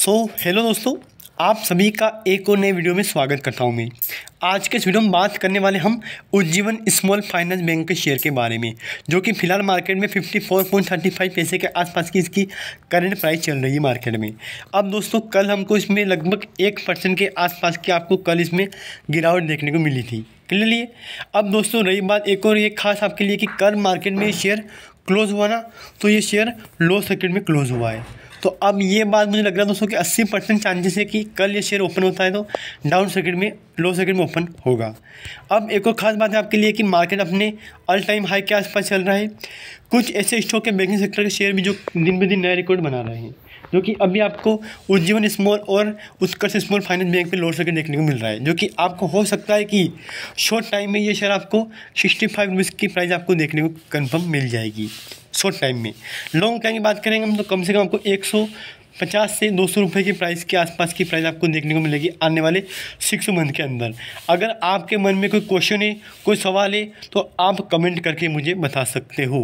सो so, hello दोस्तों आप सभी का एक और नए वीडियो में स्वागत करता हूँ मैं आज के इस वीडियो में बात करने वाले हम उज्जीवन स्मॉल फाइनेंस बैंक के शेयर के बारे में जो कि फिलहाल मार्केट में 54.35 पैसे के आसपास की इसकी करंट प्राइस चल रही है मार्केट में अब दोस्तों कल हमको इसमें लगभग एक परसेंट के आसपास की आपको कल इसमें गिरावट देखने को मिली थी क्लियरली अब दोस्तों रही बात एक और ये खास आपके लिए कि कल मार्केट में शेयर क्लोज़ हुआ ना तो ये शेयर लो सर्किट में क्लोज़ हुआ है तो अब ये बात मुझे लग रहा है दोस्तों कि 80 परसेंट चांसेस है कि कल ये शेयर ओपन होता है तो डाउन सर्किट में लो सर्किट में ओपन होगा अब एक और ख़ास बात है आपके लिए कि मार्केट अपने ऑल टाइम हाई के आसपास चल रहा है कुछ ऐसे स्टॉक के बैंकिंग सेक्टर के शेयर भी जो दिन ब दिन नया रिकॉर्ड बना रहे हैं जो कि अभी आपको उज्जीवन स्मॉल और उत्कर्ष स्मॉल फाइनेंस बैंक पे लोड सर्किट देखने को मिल रहा है जो कि आपको हो सकता है कि शॉर्ट टाइम में ये शेयर आपको सिक्सटी फाइव की प्राइस आपको देखने को कन्फर्म मिल जाएगी शॉर्ट टाइम में लॉन्ग टाइम की बात करेंगे हम तो कम से कम आपको एक सौ पचास से दो सौ रुपये की प्राइस के आसपास की प्राइस आपको देखने को मिलेगी आने वाले सिक्स मंथ के अंदर अगर आपके मन में कोई क्वेश्चन है कोई सवाल है तो आप कमेंट करके मुझे बता सकते हो